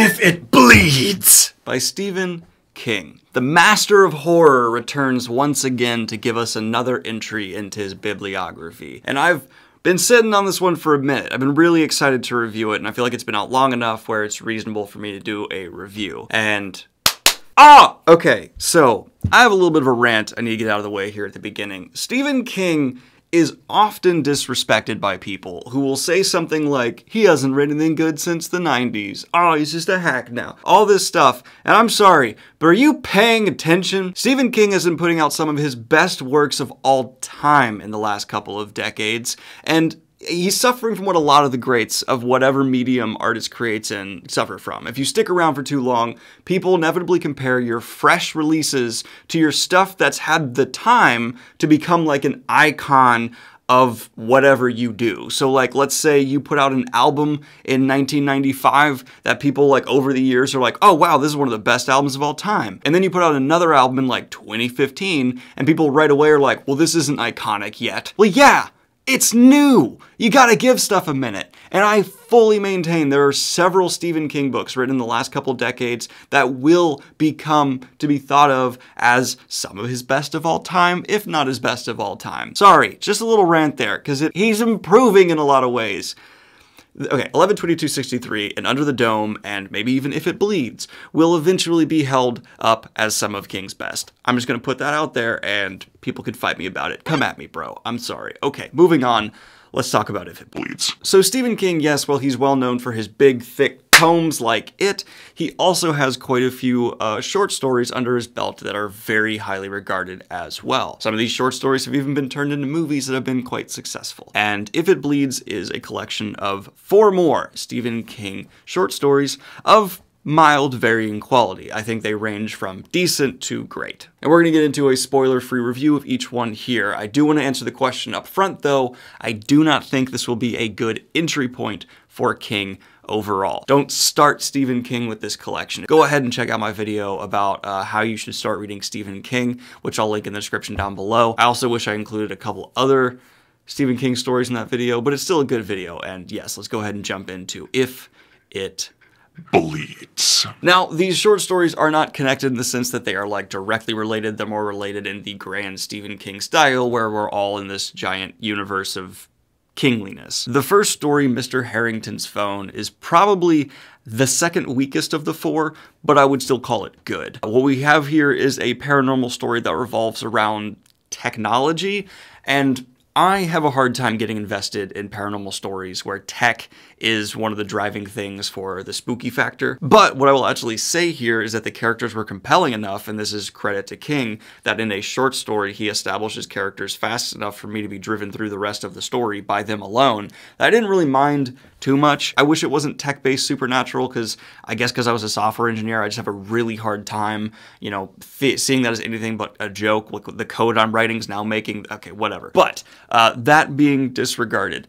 If It Bleeds by Stephen King. The master of horror returns once again to give us another entry into his bibliography. And I've been sitting on this one for a minute. I've been really excited to review it, and I feel like it's been out long enough where it's reasonable for me to do a review. And Ah! Okay, so I have a little bit of a rant I need to get out of the way here at the beginning. Stephen King is often disrespected by people who will say something like, he hasn't written anything good since the 90s. Oh, he's just a hack now. All this stuff. And I'm sorry, but are you paying attention? Stephen King has been putting out some of his best works of all time in the last couple of decades. And he's suffering from what a lot of the greats of whatever medium artist creates and suffer from. If you stick around for too long, people inevitably compare your fresh releases to your stuff that's had the time to become like an icon of whatever you do. So like let's say you put out an album in 1995 that people like over the years are like, "Oh wow, this is one of the best albums of all time." And then you put out another album in like 2015 and people right away are like, "Well, this isn't iconic yet." Well, yeah, it's new! You gotta give stuff a minute. And I fully maintain there are several Stephen King books written in the last couple decades that will become to be thought of as some of his best of all time, if not his best of all time. Sorry, just a little rant there, because he's improving in a lot of ways okay, 11 and Under the Dome, and maybe even If It Bleeds, will eventually be held up as some of King's best. I'm just going to put that out there, and people could fight me about it. Come at me, bro. I'm sorry. Okay, moving on. Let's talk about If It Bleeds. So Stephen King, yes, well, he's well known for his big, thick, tomes like it, he also has quite a few uh, short stories under his belt that are very highly regarded as well. Some of these short stories have even been turned into movies that have been quite successful. And If It Bleeds is a collection of four more Stephen King short stories of mild varying quality. I think they range from decent to great. And we're going to get into a spoiler-free review of each one here. I do want to answer the question up front though, I do not think this will be a good entry point for King overall. Don't start Stephen King with this collection. Go ahead and check out my video about uh, how you should start reading Stephen King, which I'll link in the description down below. I also wish I included a couple other Stephen King stories in that video, but it's still a good video. And yes, let's go ahead and jump into If It bleeds. Now, these short stories are not connected in the sense that they are like directly related. They're more related in the grand Stephen King style where we're all in this giant universe of kingliness. The first story, Mr. Harrington's Phone, is probably the second weakest of the four, but I would still call it good. What we have here is a paranormal story that revolves around technology and I have a hard time getting invested in paranormal stories where tech is one of the driving things for the spooky factor. But what I will actually say here is that the characters were compelling enough, and this is credit to King, that in a short story he establishes characters fast enough for me to be driven through the rest of the story by them alone. I didn't really mind too much. I wish it wasn't tech-based supernatural because I guess because I was a software engineer, I just have a really hard time, you know, seeing that as anything but a joke. Like the code I'm writing is now making, okay, whatever. But uh, that being disregarded,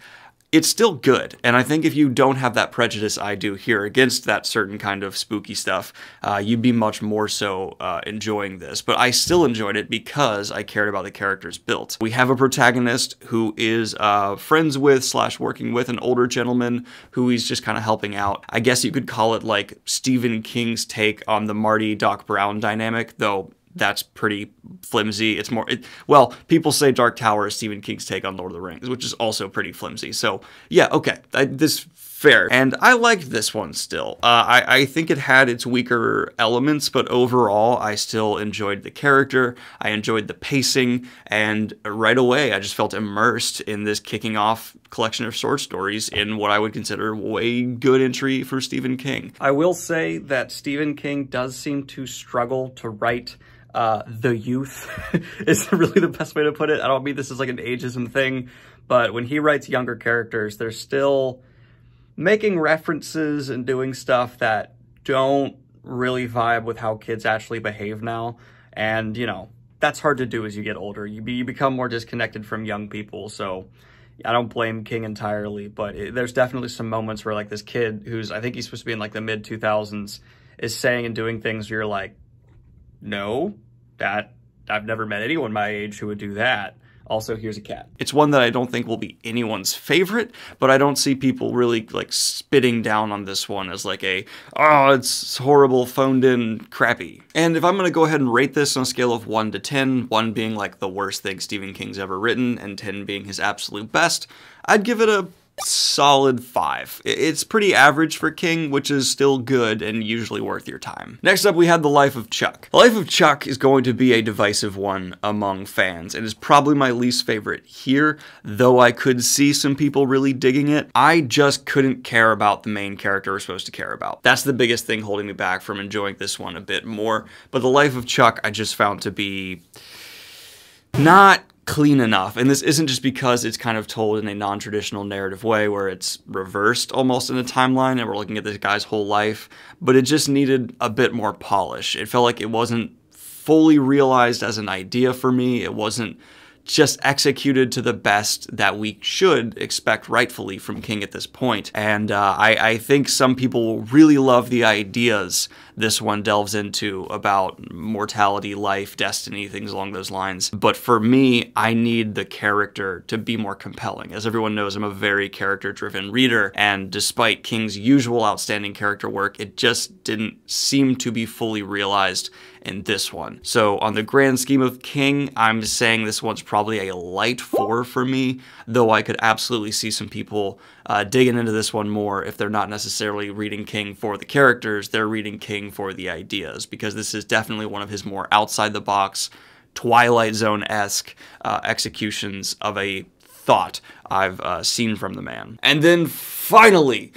it's still good. And I think if you don't have that prejudice I do here against that certain kind of spooky stuff, uh, you'd be much more so uh, enjoying this. But I still enjoyed it because I cared about the characters built. We have a protagonist who is uh, friends with slash working with an older gentleman who he's just kind of helping out. I guess you could call it like Stephen King's take on the Marty Doc Brown dynamic, though that's pretty flimsy. It's more it, well, people say Dark Tower is Stephen King's take on Lord of the Rings, which is also pretty flimsy. So yeah, okay, I, this fair. And I like this one still. Uh, I, I think it had its weaker elements, but overall, I still enjoyed the character. I enjoyed the pacing, and right away, I just felt immersed in this kicking off collection of short stories in what I would consider way good entry for Stephen King. I will say that Stephen King does seem to struggle to write uh, the youth is really the best way to put it. I don't mean this is like an ageism thing, but when he writes younger characters, they're still making references and doing stuff that don't really vibe with how kids actually behave now. And, you know, that's hard to do as you get older. You, be, you become more disconnected from young people. So I don't blame King entirely, but it, there's definitely some moments where, like, this kid who's, I think he's supposed to be in like the mid 2000s, is saying and doing things where you're like, no, that I've never met anyone my age who would do that. Also, here's a cat. It's one that I don't think will be anyone's favorite, but I don't see people really like spitting down on this one as like a, oh, it's horrible, phoned in, crappy. And if I'm gonna go ahead and rate this on a scale of one to 10, one being like the worst thing Stephen King's ever written and 10 being his absolute best, I'd give it a solid 5. It's pretty average for King, which is still good and usually worth your time. Next up, we had The Life of Chuck. The Life of Chuck is going to be a divisive one among fans. It is probably my least favorite here, though I could see some people really digging it. I just couldn't care about the main character we're supposed to care about. That's the biggest thing holding me back from enjoying this one a bit more, but The Life of Chuck I just found to be not clean enough. And this isn't just because it's kind of told in a non traditional narrative way where it's reversed almost in the timeline and we're looking at this guy's whole life, but it just needed a bit more polish. It felt like it wasn't fully realized as an idea for me. It wasn't just executed to the best that we should expect rightfully from King at this point. And uh, I, I, think some people will really love the ideas this one delves into about mortality, life, destiny, things along those lines. But for me, I need the character to be more compelling. As everyone knows, I'm a very character driven reader. And despite King's usual outstanding character work, it just didn't seem to be fully realized in this one. So on the grand scheme of King, I'm saying this one's probably a light four for me, though I could absolutely see some people uh, digging into this one more if they're not necessarily reading King for the characters, they're reading King for the ideas, because this is definitely one of his more outside the box, Twilight Zone esque uh, executions of a thought I've uh, seen from the man. And then finally,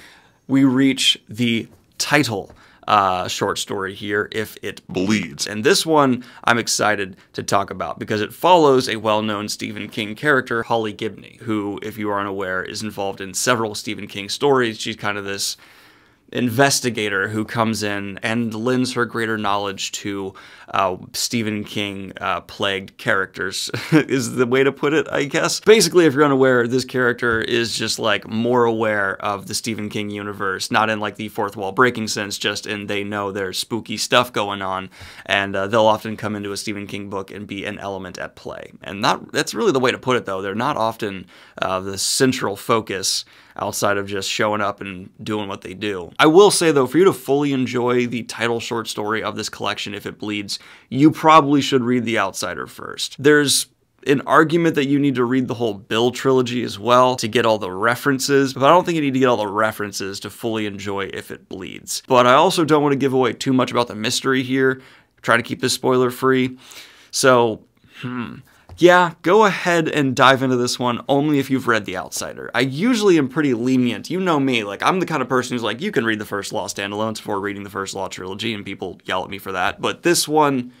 we reach the title uh, short story here, If It Bleeds. And this one I'm excited to talk about because it follows a well-known Stephen King character, Holly Gibney, who, if you are unaware, is involved in several Stephen King stories. She's kind of this investigator who comes in and lends her greater knowledge to uh, Stephen King uh, plagued characters, is the way to put it, I guess. Basically, if you're unaware, this character is just like more aware of the Stephen King universe, not in like the fourth wall breaking sense, just in they know there's spooky stuff going on, and uh, they'll often come into a Stephen King book and be an element at play. And that, that's really the way to put it, though. They're not often uh, the central focus outside of just showing up and doing what they do. I will say though, for you to fully enjoy the title short story of this collection, if it bleeds, you probably should read The Outsider first. There's an argument that you need to read the whole Bill trilogy as well to get all the references, but I don't think you need to get all the references to fully enjoy If It Bleeds. But I also don't want to give away too much about the mystery here, try to keep this spoiler free. So, hmm. Yeah, go ahead and dive into this one only if you've read The Outsider. I usually am pretty lenient. You know me, like I'm the kind of person who's like, you can read the first Law standalones before reading the first Law trilogy, and people yell at me for that. But this one,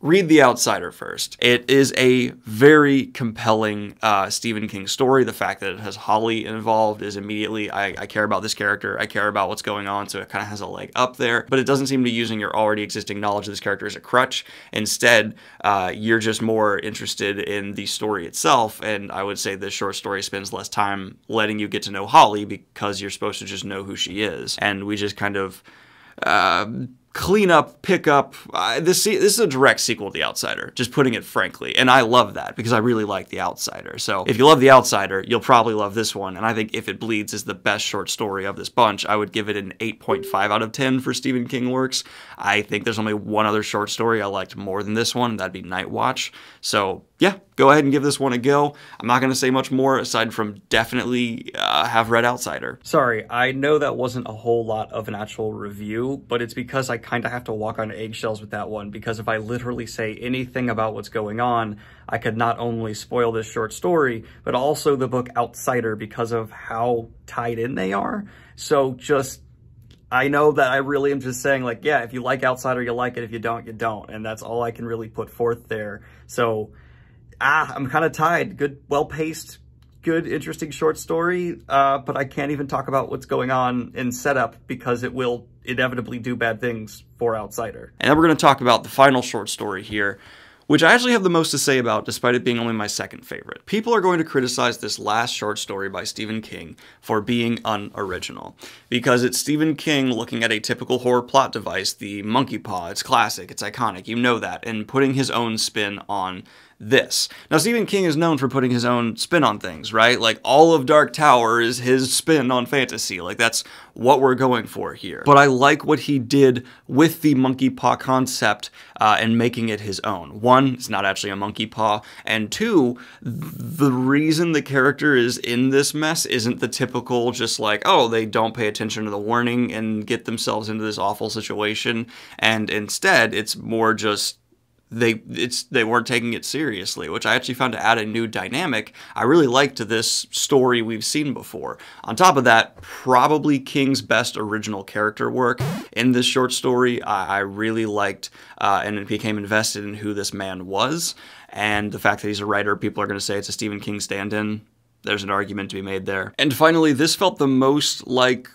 read The Outsider first. It is a very compelling uh, Stephen King story. The fact that it has Holly involved is immediately, I, I care about this character, I care about what's going on, so it kind of has a leg up there, but it doesn't seem to be using your already existing knowledge of this character as a crutch. Instead, uh, you're just more interested in the story itself, and I would say this short story spends less time letting you get to know Holly because you're supposed to just know who she is, and we just kind of uh, clean up, pick up. Uh, this this is a direct sequel to The Outsider, just putting it frankly. And I love that because I really like The Outsider. So if you love The Outsider, you'll probably love this one. And I think If It Bleeds is the best short story of this bunch. I would give it an 8.5 out of 10 for Stephen King works. I think there's only one other short story I liked more than this one. That'd be Night Watch. So yeah, go ahead and give this one a go. I'm not going to say much more aside from definitely uh, have read Outsider. Sorry, I know that wasn't a whole lot of an actual review, but it's because I kind of have to walk on eggshells with that one because if I literally say anything about what's going on, I could not only spoil this short story, but also the book Outsider because of how tied in they are. So just I know that I really am just saying like, yeah, if you like Outsider, you like it. If you don't, you don't. And that's all I can really put forth there. So ah, I'm kind of tied. Good, well-paced, good, interesting short story, uh, but I can't even talk about what's going on in setup because it will inevitably do bad things for Outsider. And then we're going to talk about the final short story here, which I actually have the most to say about despite it being only my second favorite. People are going to criticize this last short story by Stephen King for being unoriginal because it's Stephen King looking at a typical horror plot device, the monkey paw. It's classic, it's iconic, you know that, and putting his own spin on this. Now, Stephen King is known for putting his own spin on things, right? Like, all of Dark Tower is his spin on fantasy. Like, that's what we're going for here. But I like what he did with the monkey paw concept uh, and making it his own. One, it's not actually a monkey paw. And two, the reason the character is in this mess isn't the typical just like, oh, they don't pay attention to the warning and get themselves into this awful situation. And instead, it's more just they it's they weren't taking it seriously, which I actually found to add a new dynamic I really liked to this story we've seen before. On top of that, probably King's best original character work in this short story. I, I really liked uh, and became invested in who this man was. And the fact that he's a writer, people are going to say it's a Stephen King stand-in. There's an argument to be made there. And finally, this felt the most like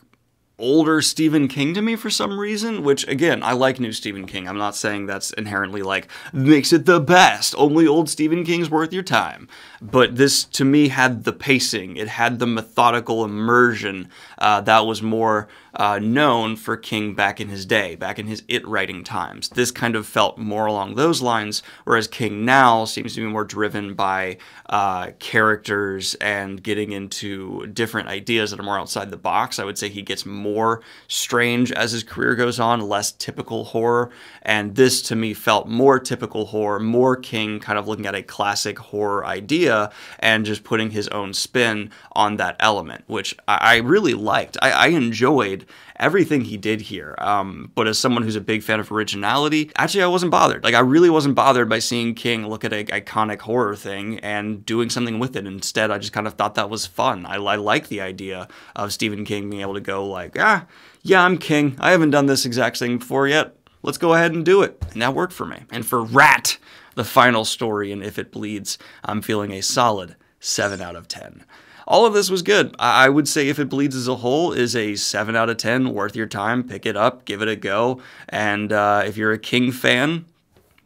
older Stephen King to me for some reason, which again, I like new Stephen King. I'm not saying that's inherently like makes it the best. Only old Stephen King's worth your time. But this to me had the pacing, it had the methodical immersion uh, that was more uh, known for King back in his day, back in his it writing times. This kind of felt more along those lines, whereas King now seems to be more driven by uh, characters and getting into different ideas that are more outside the box. I would say he gets more strange as his career goes on, less typical horror. And this to me felt more typical horror, more King kind of looking at a classic horror idea and just putting his own spin on that element, which I really liked. I, I enjoyed everything he did here. Um, but as someone who's a big fan of originality, actually, I wasn't bothered. Like, I really wasn't bothered by seeing King look at an iconic horror thing and doing something with it. Instead, I just kind of thought that was fun. I, I like the idea of Stephen King being able to go, like, ah, yeah, I'm King. I haven't done this exact thing before yet. Let's go ahead and do it. And that worked for me. And for Rat, the final story and If It Bleeds, I'm feeling a solid 7 out of 10 all of this was good. I, would say if it bleeds as a whole is a 7 out of 10, worth your time. Pick it up, give it a go. And uh, if you're a King fan,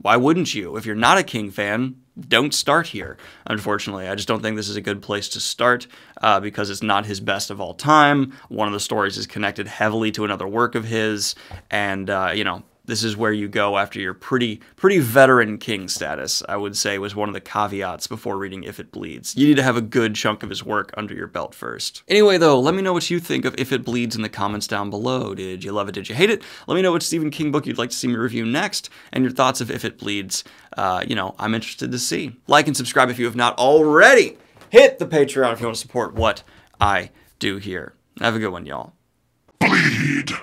why wouldn't you? If you're not a King fan, don't start here, unfortunately. I just don't think this is a good place to start uh, because it's not his best of all time. One of the stories is connected heavily to another work of his, and, uh, you know, this is where you go after your pretty pretty veteran king status, I would say was one of the caveats before reading If It Bleeds. You need to have a good chunk of his work under your belt first. Anyway though, let me know what you think of If It Bleeds in the comments down below. Did you love it? Did you hate it? Let me know what Stephen King book you'd like to see me review next and your thoughts of If It Bleeds. Uh, you know, I'm interested to see. Like and subscribe if you have not already. Hit the Patreon if you want to support what I do here. Have a good one, y'all. Bleed!